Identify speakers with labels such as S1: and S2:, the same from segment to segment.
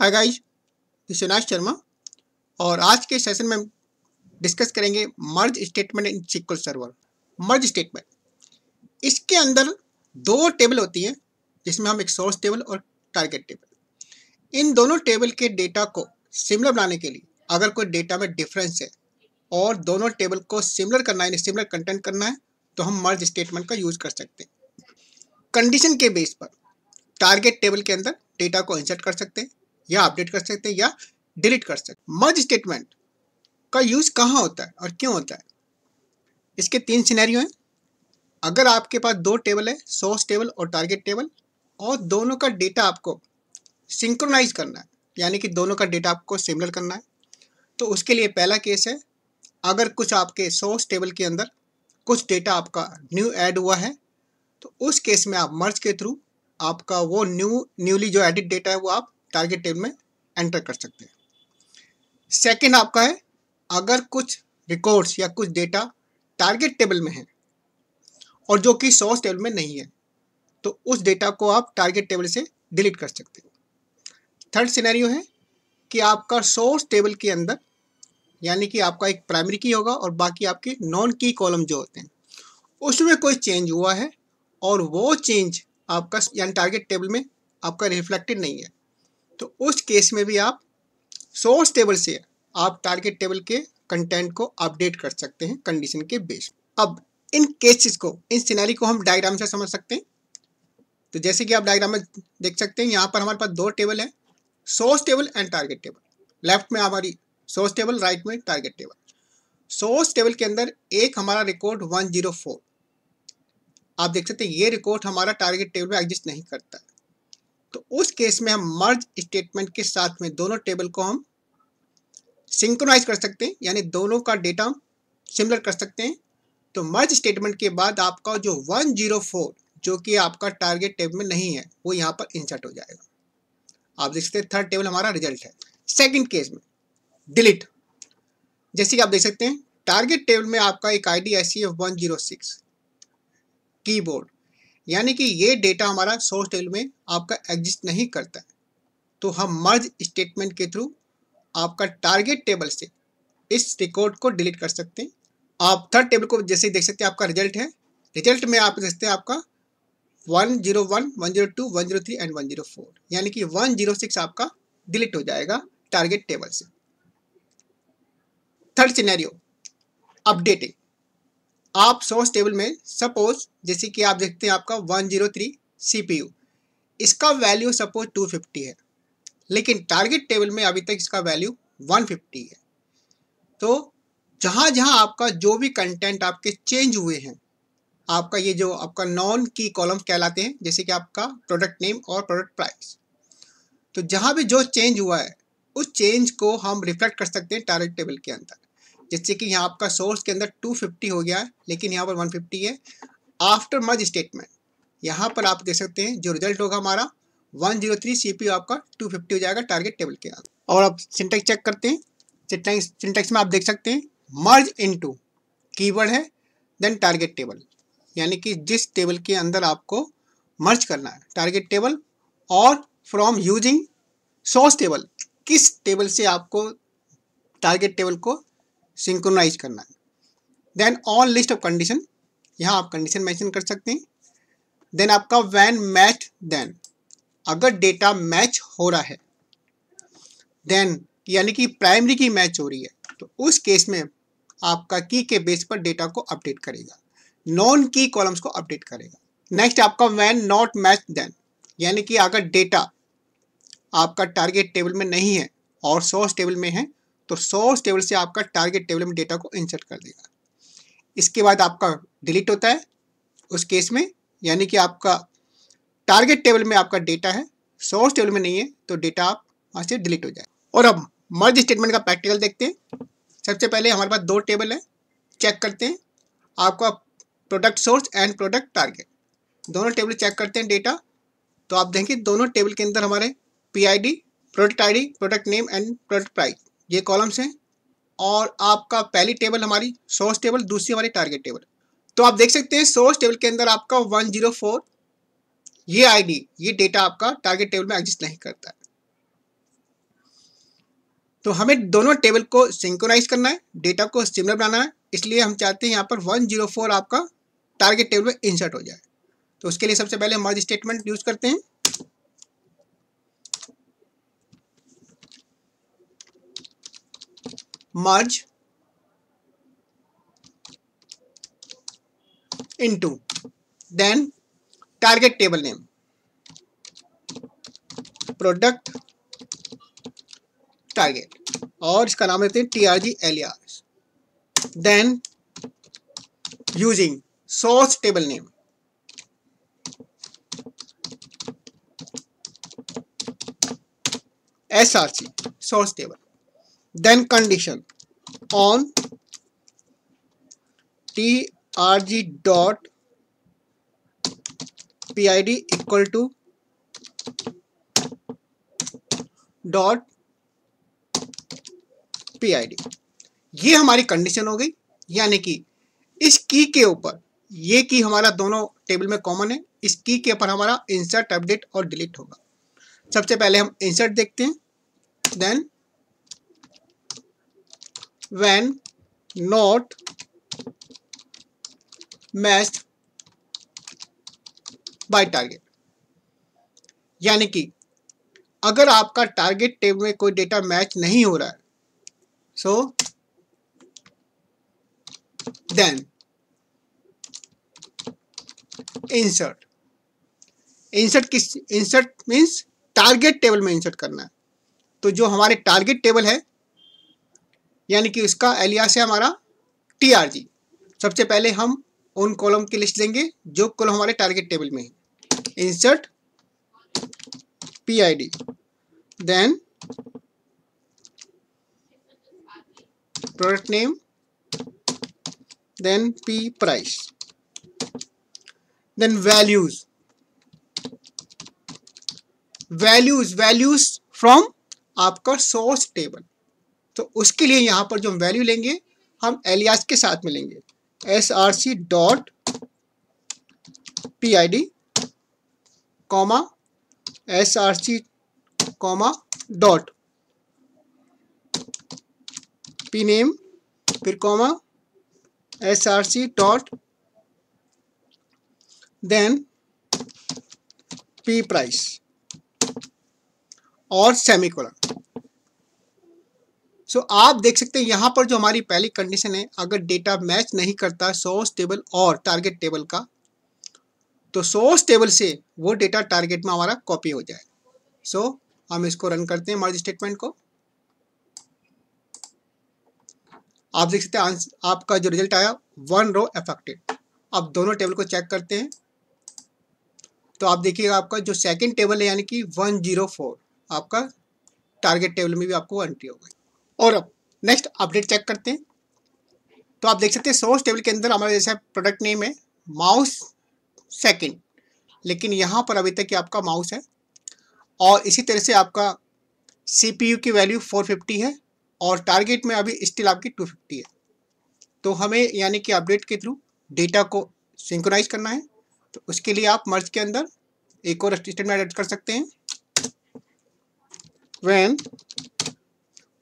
S1: hi guys this विनाश शर्मा और आज के सेशन में डिस्कस करेंगे merge statement in SQL Server merge statement इसके अंदर दो टेबल होती हैं जिसमें हम एक सोर्स टेबल और टारगेट टेबल इन दोनों टेबल के डेटा को सिमिलर बनाने के लिए अगर कोई डेटा में डिफरेंस है और दोनों टेबल को सिमिलर करना है सिमिलर कंटेंट करना है तो हम मर्ज स्टेटमेंट का यूज़ कर सकते हैं कंडीशन के बेस पर टारगेट टेबल के अंदर डेटा को इंसर्ट कर सकते हैं या अपडेट कर सकते हैं या डिलीट कर सकते हैं मर्ज स्टेटमेंट का यूज़ कहाँ होता है और क्यों होता है इसके तीन सिनेरियो हैं अगर आपके पास दो टेबल है सोर्स टेबल और टारगेट टेबल और दोनों का डेटा आपको सिंक्रोनाइज करना है यानी कि दोनों का डेटा आपको सिमिलर करना है तो उसके लिए पहला केस है अगर कुछ आपके सोर्स टेबल के अंदर कुछ डेटा आपका न्यू ऐड हुआ है तो उस केस में आप मर्ज के थ्रू आपका वो न्यू न्यूली जो एडिट डेटा है वो आप टारगेट टेबल में एंटर कर सकते हैं सेकेंड आपका है अगर कुछ रिकॉर्ड्स या कुछ डेटा टारगेट टेबल में है और जो कि सोर्स टेबल में नहीं है तो उस डेटा को आप टारगेट टेबल से डिलीट कर सकते हो थर्ड सिनेरियो है कि आपका सोर्स टेबल के अंदर यानी कि आपका एक प्राइमरी की होगा और बाकी आपके नॉन की कॉलम जो होते हैं उसमें कोई चेंज हुआ है और वो चेंज आपका यानी टारगेट टेबल में आपका रिफ्लेक्टेड नहीं है तो उस केस में भी आप सोर्स टेबल से आप टारगेट टेबल के कंटेंट को अपडेट कर सकते हैं कंडीशन के बेस अब इन केसेस को इन सिनेरी को हम डायग्राम से समझ सकते हैं तो जैसे कि आप डायग्राम में देख सकते हैं यहाँ पर हमारे पास दो टेबल है source table and target table left में हमारी सोर्स टेबल राइट में टारगेट टेबल सोर्स टेबल के अंदर एक हमारा रिकॉर्ड 104 आप देख सकते हैं ये रिकॉर्ड हमारा टारगेट टेबल में एग्जिस्ट नहीं करता तो उस केस में हम मर्ज स्टेटमेंट के साथ में दोनों टेबल को हम सिंक्रोनाइज कर सकते हैं यानी दोनों का डेटा सिमिलर कर सकते हैं तो मर्ज स्टेटमेंट के बाद आपका जो 104 जो कि आपका टारगेट टेबल में नहीं है वो यहाँ पर इंसर्ट हो जाएगा आप देख सकते हैं थर्ड टेबल हमारा रिजल्ट है सेकंड केस में डिलीट जैसे कि आप देख सकते हैं टारगेट टेबल में आपका एक आईडी ऐसी जीरो सिक्स कीबोर्ड यानी कि ये डेटा हमारा सोर्स टेबल में आपका एग्जिस्ट नहीं करता है तो हम मर्ज स्टेटमेंट के थ्रू आपका टारगेट टेबल से इस रिकॉर्ड को डिलीट कर सकते हैं आप थर्ड टेबल को जैसे देख सकते हैं आपका रिजल्ट है रिजल्ट में आप देखते हैं आपका 101, 102, 103 एंड 104 यानी कि 106 आपका डिलीट हो जाएगा टारगेट टेबल से थर्ड सिनेरियो अपडेटिंग आप सोर्स टेबल में सपोज जैसे कि आप देखते हैं आपका 103 जीरो इसका वैल्यू सपोज 250 है लेकिन टारगेट टेबल में अभी तक इसका वैल्यू 150 है तो जहाँ जहाँ आपका जो भी कंटेंट आपके चेंज हुए हैं आपका ये जो आपका नॉन की कॉलम कहलाते हैं जैसे कि आपका प्रोडक्ट नेम और प्रोडक्ट प्राइस तो जहाँ भी जो चेंज हुआ है उस चेंज को हम रिफ्लेक्ट कर सकते हैं टारगेट टेबल के अंदर जिससे कि यहाँ आपका सोर्स के अंदर 250 हो गया है लेकिन यहाँ पर 150 है आफ्टर मर्ज स्टेटमेंट यहाँ पर आप देख सकते हैं जो रिजल्ट होगा हमारा 103 जीरो थ्री आपका 250 हो जाएगा टारगेट टेबल के अंदर और आप सिंटेक्स चेक करते हैं सिंटेक्स सिंटेक्स में आप देख सकते हैं मर्ज की कीवर्ड है देन टारगेट टेबल यानी कि जिस टेबल के अंदर आपको मर्ज करना है टारगेट टेबल और फ्रॉम यूजिंग सोर्स टेबल किस टेबल से आपको टारगेट टेबल को सिंक्रोनाइज करना है then on list of condition यहाँ आप कंडीशन मैंशन कर सकते हैं देन आपका वैन मैच देन अगर डेटा मैच हो रहा है देन यानी कि प्राइमरी की मैच हो रही है तो उस केस में आपका की के बेस पर डेटा को अपडेट करेगा नॉन की कॉलम्स को अपडेट करेगा नेक्स्ट आपका वैन नॉट मैच देन यानी कि अगर डेटा आपका टारगेट टेबल में नहीं है और सोर्स टेबल में है तो सोर्स टेबल से आपका टारगेट टेबल में डेटा को इंसर्ट कर देगा इसके बाद आपका डिलीट होता है उस केस में यानी कि आपका टारगेट टेबल में आपका डेटा है सोर्स टेबल में नहीं है तो डेटा आप वहाँ से डिलीट हो जाए और अब मर्ज स्टेटमेंट का प्रैक्टिकल देखते हैं सबसे पहले हमारे पास दो टेबल है चेक करते हैं आपका product source and product target दोनों टेबल चेक करते हैं डेटा तो आप देखें दोनों टेबल के अंदर हमारे P product I product name and product price ये कॉलम्स हैं और आपका पहली टेबल हमारी सोर्स टेबल दूसरी हमारी टारगेट टेबल तो आप देख सकते हैं सोर्स टेबल के अंदर आपका 104 ये आईडी ये डेटा आपका टारगेट टेबल में एग्जिस्ट नहीं करता है तो हमें दोनों टेबल को सिंक्रोनाइज करना है डेटा को सिमिलर बनाना है इसलिए हम चाहते हैं यहाँ पर 104 आपका टारगेट टेबल में इंसर्ट हो जाए तो उसके लिए सबसे पहले मर्ज स्टेटमेंट यूज़ करते हैं merge into then target table name product target और इसका नाम लेते हैं T R G L then using source table name S R C source table then condition on trg dot pid equal to dot pid ये हमारी condition हो गई यानी कि इस की के ऊपर ये की हमारा दोनों टेबल में कॉमन है इस की के ऊपर हमारा इंसर्ट अपडेट और डिलीट होगा सबसे पहले हम इंसर्ट देखते हैं then when not matched by target यानी कि अगर आपका टारगेट टेबल में कोई डेटा मैच नहीं हो रहा है सो देन इंसर्ट इंसर्ट किस इंसर्ट मीन्स टारगेट टेबल में इंसर्ट करना है तो जो हमारे टारगेट टेबल है यानी कि उसका एलियास है हमारा टी सबसे पहले हम उन कॉलम की लिस्ट लेंगे जो कॉलम हमारे टारगेट टेबल में है insert P I D then product name then P price then values values values from आपका सोर्स टेबल तो उसके लिए यहाँ पर जो हम वैल्यू लेंगे हम एलियास के साथ में लेंगे S R C dot P I D comma S R C comma dot P name फिर comma S R C dot then P price और सेमिकोलन सो so, आप देख सकते हैं यहाँ पर जो हमारी पहली कंडीशन है अगर डेटा मैच नहीं करता सोर्स टेबल और टारगेट टेबल का तो सोर्स टेबल से वो डेटा टारगेट में हमारा कॉपी हो जाए सो so, हम इसको रन करते हैं मर्ज स्टेटमेंट को आप देख सकते हैं आपका जो रिजल्ट आया वन रो एफेक्टेड अब दोनों टेबल को चेक करते हैं तो आप देखिएगा आपका जो सेकेंड टेबल है यानी कि वन जीरो फोर आपका टारगेट टेबल में भी आपको एंट्री हो गई और अब नेक्स्ट अपडेट चेक करते हैं तो आप देख सकते हैं सोर्स टेबल के अंदर हमारा जैसा प्रोडक्ट नेम है माउस सेकंड लेकिन यहाँ पर अभी तक आपका माउस है और इसी तरह से आपका सीपीयू की वैल्यू 450 है और टारगेट में अभी स्टिल आपकी 250 है तो हमें यानी कि अपडेट के थ्रू डेटा को सिंक्रोनाइज करना है तो उसके लिए आप मर्ज के अंदर एक और स्टेटमेंट एड कर सकते हैं when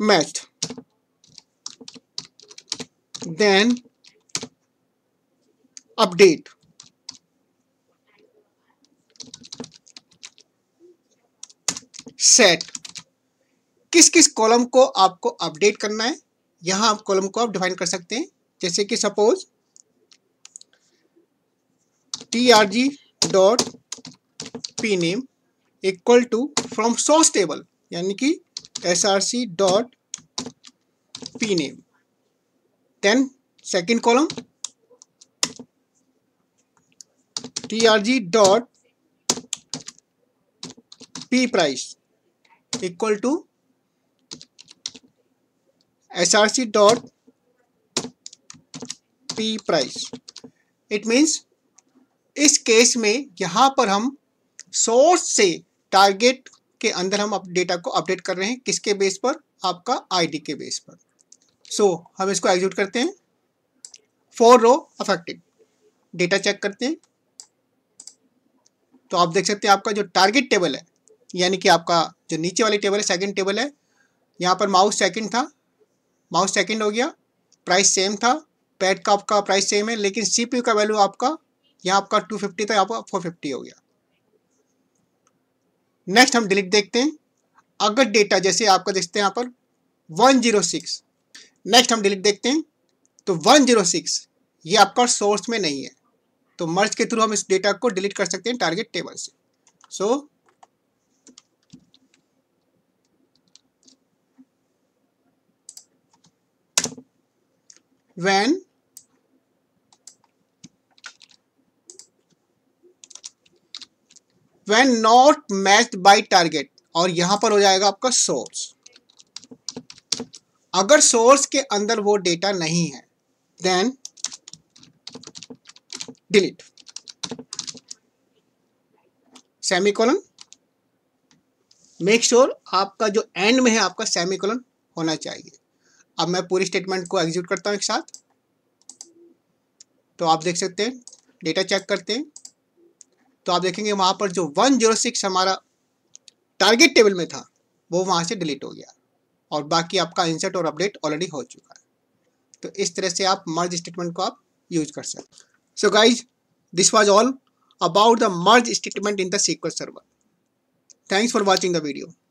S1: matched then update set किस किस कॉलम को आपको अपडेट करना है यहां आप कॉलम को आप डिफाइन कर सकते हैं जैसे कि suppose T R G dot P name equal to from source table यानी कि src dot pname then second column trg dot p price equal to src dot p price it means इस case में यहाँ पर हम source से target के अंदर हम डेटा को अपडेट कर रहे हैं किसके बेस पर आपका आईडी के बेस पर सो so, हम इसको एग्जूट करते हैं four row affected data check करते हैं तो आप देख सकते हैं आपका जो टारगेट टेबल है यानी कि आपका जो नीचे वाली टेबल है सेकंड टेबल है यहाँ पर माउस सेकंड था माउस सेकंड हो गया प्राइस सेम था पैड का आपका प्राइस सेम है लेकिन सीपीयू का वैल्यू आपका यहाँ आपका 250 था यहाँ पर 450 हो गया नेक्स्ट हम डिलीट देखते हैं अगर डेटा जैसे आपका देखते हैं यहाँ पर वन जीरो सिक्स नेक्स्ट हम डिलीट देखते हैं तो वन जीरो सिक्स ये आपका सोर्स में नहीं है तो मर्ज के थ्रू हम इस डेटा को डिलीट कर सकते हैं टारगेट टेबल से so so, when when not matched by target और यहां पर हो जाएगा आपका सोर्स अगर सोर्स के अंदर वो डेटा नहीं है then delete semi make sure आपका जो एंड में है आपका सेमीकोलन होना चाहिए अब मैं पूरी स्टेटमेंट को एग्जीक्यूट करता हूं एक साथ तो आप देख सकते हैं डेटा चेक करते हैं तो आप देखेंगे वहाँ पर जो वन जीरो सिक्स हमारा टारगेट टेबल में था वो वहाँ से डिलीट हो गया और बाकी आपका इंसर्ट और अपडेट ऑलरेडी हो चुका है तो इस तरह से आप मर्ज स्टेटमेंट को आप यूज कर सकते so guys this was all about the merge statement in the SQL server thanks for watching the video